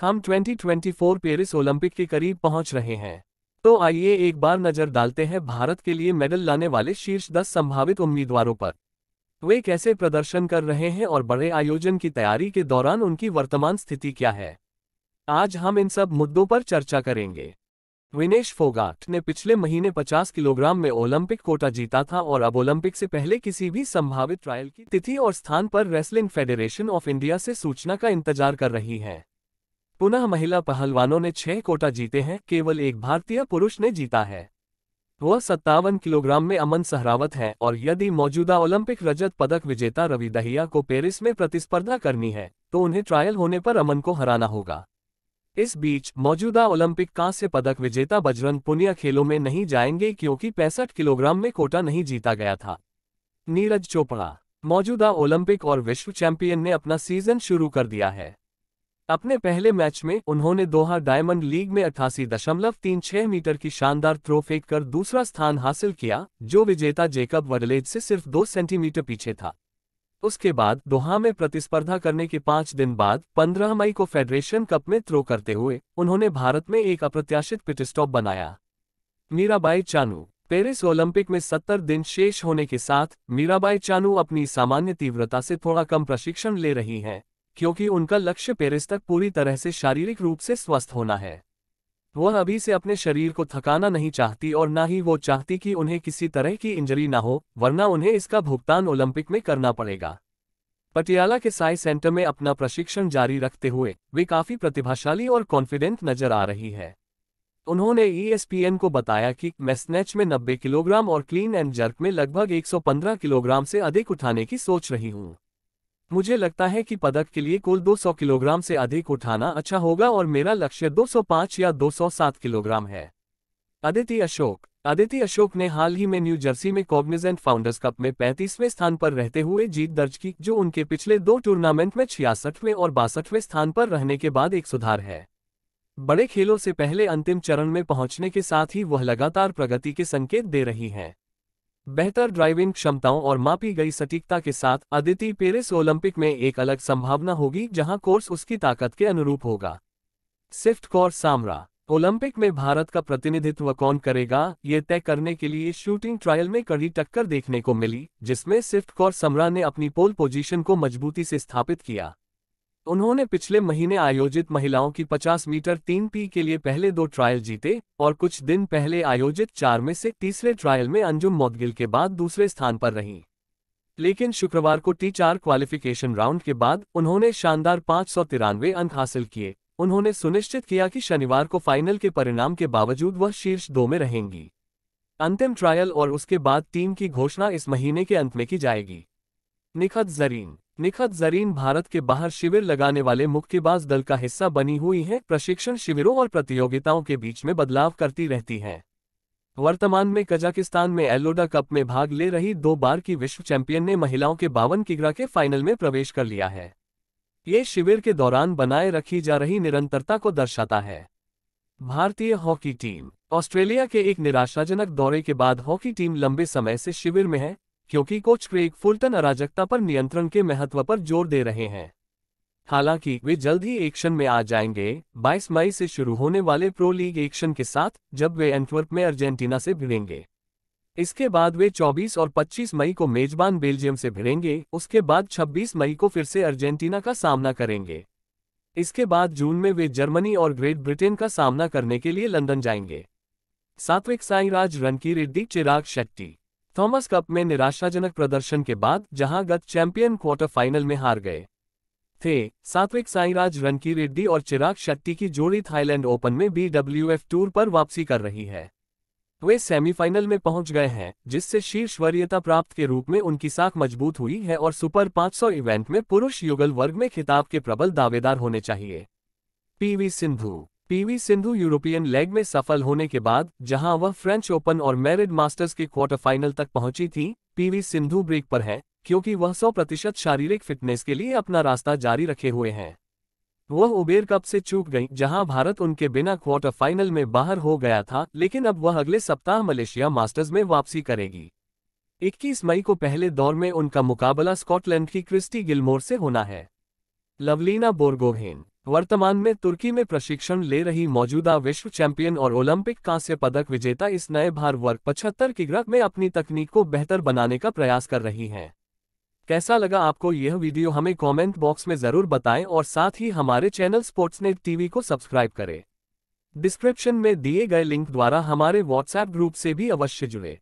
हम 2024 Paris Olympic के करीब पहुंच रहे हैं तो आइए एक बार नजर डालते हैं भारत के लिए मेडल लाने वाले शीर्ष 10 संभावित उम्मीदवारों पर वे कैसे प्रदर्शन कर रहे हैं और बड़े आयोजन की तैयारी के दौरान उनकी वर्तमान स्थिति क्या है आज हम इन सब मुद्दों पर चर्चा करेंगे विनेश फोगाट ने पिछले महीने 50 किलोग्राम में ओलंपिक कोटा जीता था और अब ओलंपिक से पहले किसी भी संभावित ट्रायल की तिथि और स्थान पर रेसलिंग फेडरेशन ऑफ इंडिया से सूचना का इंतजार कर रही है पुनः महिला पहलवानों ने छह कोटा जीते हैं केवल एक भारतीय पुरुष ने जीता है वह सत्तावन किलोग्राम में अमन सहरावत हैं और यदि मौजूदा ओलंपिक रजत पदक विजेता रवि दहिया को पेरिस में प्रतिस्पर्धा करनी है तो उन्हें ट्रायल होने पर अमन को हराना होगा इस बीच मौजूदा ओलंपिक कांस्य पदक विजेता बजरंग पुनिया खेलों में नहीं जाएंगे क्योंकि पैंसठ किलोग्राम में कोटा नहीं जीता गया था नीरज चोपड़ा मौजूदा ओलंपिक और विश्व चैंपियन ने अपना सीजन शुरू कर दिया है अपने पहले मैच में उन्होंने दोहा डायमंड लीग में अठासी दशमलव तीन छह मीटर की शानदार थ्रो फेंक कर दूसरा स्थान हासिल किया जो विजेता जेकब वर्लेज से सिर्फ दो सेंटीमीटर पीछे था उसके बाद दोहा में प्रतिस्पर्धा करने के पाँच दिन बाद 15 मई को फेडरेशन कप में थ्रो करते हुए उन्होंने भारत में एक अप्रत्याशित पिटस्टॉप बनाया मीराबाई चानू पेरिस ओलंपिक में सत्तर दिन शेष होने के साथ मीराबाई चानू अपनी सामान्य तीव्रता से थोड़ा कम प्रशिक्षण ले रही हैं क्योंकि उनका लक्ष्य पेरिस तक पूरी तरह से शारीरिक रूप से स्वस्थ होना है वह अभी से अपने शरीर को थकाना नहीं चाहती और ना ही वो चाहती कि उन्हें किसी तरह की इंजरी ना हो वरना उन्हें इसका भुगतान ओलंपिक में करना पड़ेगा पटियाला के साई सेंटर में अपना प्रशिक्षण जारी रखते हुए वे काफी प्रतिभाशाली और कॉन्फिडेंट नजर आ रही है उन्होंने ईएसपीएन e को बताया कि मैं स्नेच में 90 किलोग्राम और क्लीन एंड जर्क में लगभग 115 किलोग्राम से अधिक उठाने की सोच रही हूँ मुझे लगता है कि पदक के लिए कुल 200 किलोग्राम से अधिक उठाना अच्छा होगा और मेरा लक्ष्य 205 या 207 किलोग्राम है अदिति अशोक अदिति अशोक ने हाल ही में न्यू जर्सी में कॉग्निजेंट फाउंडर्स कप में पैंतीसवें स्थान पर रहते हुए जीत दर्ज की जो उनके पिछले दो टूर्नामेंट में छियासठवें और बासठवें स्थान पर रहने के बाद एक सुधार है बड़े खेलों से पहले अंतिम चरण में पहुंचने के साथ ही वह लगातार प्रगति के संकेत दे रही हैं बेहतर ड्राइविंग क्षमताओं और मापी गई सटीकता के साथ अदिति पेरिस ओलंपिक में एक अलग संभावना होगी जहां कोर्स उसकी ताकत के अनुरूप होगा सिफ्ट कौर सामरा ओलंपिक में भारत का प्रतिनिधित्व कौन करेगा ये तय करने के लिए शूटिंग ट्रायल में कड़ी टक्कर देखने को मिली जिसमें सिफ्ट कौर सामरा ने अपनी पोल पोजीशन को मजबूती से स्थापित किया उन्होंने पिछले महीने आयोजित महिलाओं की 50 मीटर 3 पी के लिए पहले दो ट्रायल जीते और कुछ दिन पहले आयोजित चार में से तीसरे ट्रायल में अंजुम मोदगिल के बाद दूसरे स्थान पर रहीं लेकिन शुक्रवार को टी चार क्वालिफिकेशन राउंड के बाद उन्होंने शानदार पाँच सौ तिरानवे अंक हासिल किए उन्होंने सुनिश्चित किया कि शनिवार को फाइनल के परिणाम के बावजूद वह शीर्ष दो में रहेंगी अंतिम ट्रायल और उसके बाद टीम की घोषणा इस महीने के अंत में की जाएगी निखत जरीन निखत जरीन भारत के बाहर शिविर लगाने वाले मुक्केबाज दल का हिस्सा बनी हुई है प्रशिक्षण शिविरों और प्रतियोगिताओं के बीच में बदलाव करती रहती है वर्तमान में कजाकिस्तान में एलोडा कप में भाग ले रही दो बार की विश्व चैंपियन ने महिलाओं के बावन किगरा के फाइनल में प्रवेश कर लिया है ये शिविर के दौरान बनाए रखी जा रही निरंतरता को दर्शाता है भारतीय हॉकी टीम ऑस्ट्रेलिया के एक निराशाजनक दौरे के बाद हॉकी टीम लंबे समय से शिविर में है क्योंकि कोच क्रेग फुलटन अराजकता पर नियंत्रण के महत्व पर जोर दे रहे हैं हालांकि वे जल्द ही एक्शन में आ जाएंगे 22 मई से शुरू होने वाले प्रो लीग एक्शन के साथ जब वे एंटवर्प में अर्जेंटीना से भिड़ेंगे इसके बाद वे 24 और 25 मई को मेजबान बेल्जियम से भिड़ेंगे उसके बाद 26 मई को फिर से अर्जेंटीना का सामना करेंगे इसके बाद जून में वे जर्मनी और ग्रेट ब्रिटेन का सामना करने के लिए लंदन जाएंगे Satwik Sairaj Rankireddy Chirag Shetty Thomas Cup में निराशाजनक प्रदर्शन के बाद जहां गत चैंपियन क्वार्टर फाइनल में हार गए थे सात्विक साईराज रनकी रेड्डी और चिराग शेट्टी की जोड़ी थाईलैंड ओपन में बीडब्ल्यूएफ टूर पर वापसी कर रही है वे सेमीफाइनल में पहुंच गए हैं जिससे शीर्ष वरीयता प्राप्त के रूप में उनकी साख मजबूत हुई है और सुपर 500 इवेंट में पुरुष युगल वर्ग में खिताब के प्रबल दावेदार होने चाहिए PV Sindhu PV Sindhu European leg में सफल होने के बाद जहां वह फ्रेंच ओपन और मैरिड मास्टर्स के क्वार्टर फाइनल तक पहुंची थी पीवी सिंधु ब्रेक पर हैं क्योंकि वह 100 प्रतिशत शारीरिक फिटनेस के लिए अपना रास्ता जारी रखे हुए हैं वह उबेर कप से चूक गई जहां भारत उनके बिना क्वार्टर फाइनल में बाहर हो गया था लेकिन अब वह अगले सप्ताह मलेशिया मास्टर्स में वापसी करेगी 21 मई को पहले दौर में उनका मुकाबला स्कॉटलैंड की क्रिस्टी गिलमोर से होना है लवलीना बोर्गोहेन वर्तमान में तुर्की में प्रशिक्षण ले रही मौजूदा विश्व चैंपियन और ओलंपिक कांस्य पदक विजेता इस नए भार वर्ग पचहत्तर की ग्रह में अपनी तकनीक को बेहतर बनाने का प्रयास कर रही हैं कैसा लगा आपको यह वीडियो हमें कमेंट बॉक्स में ज़रूर बताएं और साथ ही हमारे चैनल स्पोर्ट्सनेट टीवी को सब्सक्राइब करें डिस्क्रिप्शन में दिए गए लिंक द्वारा हमारे व्हाट्सएप ग्रुप से भी अवश्य जुड़े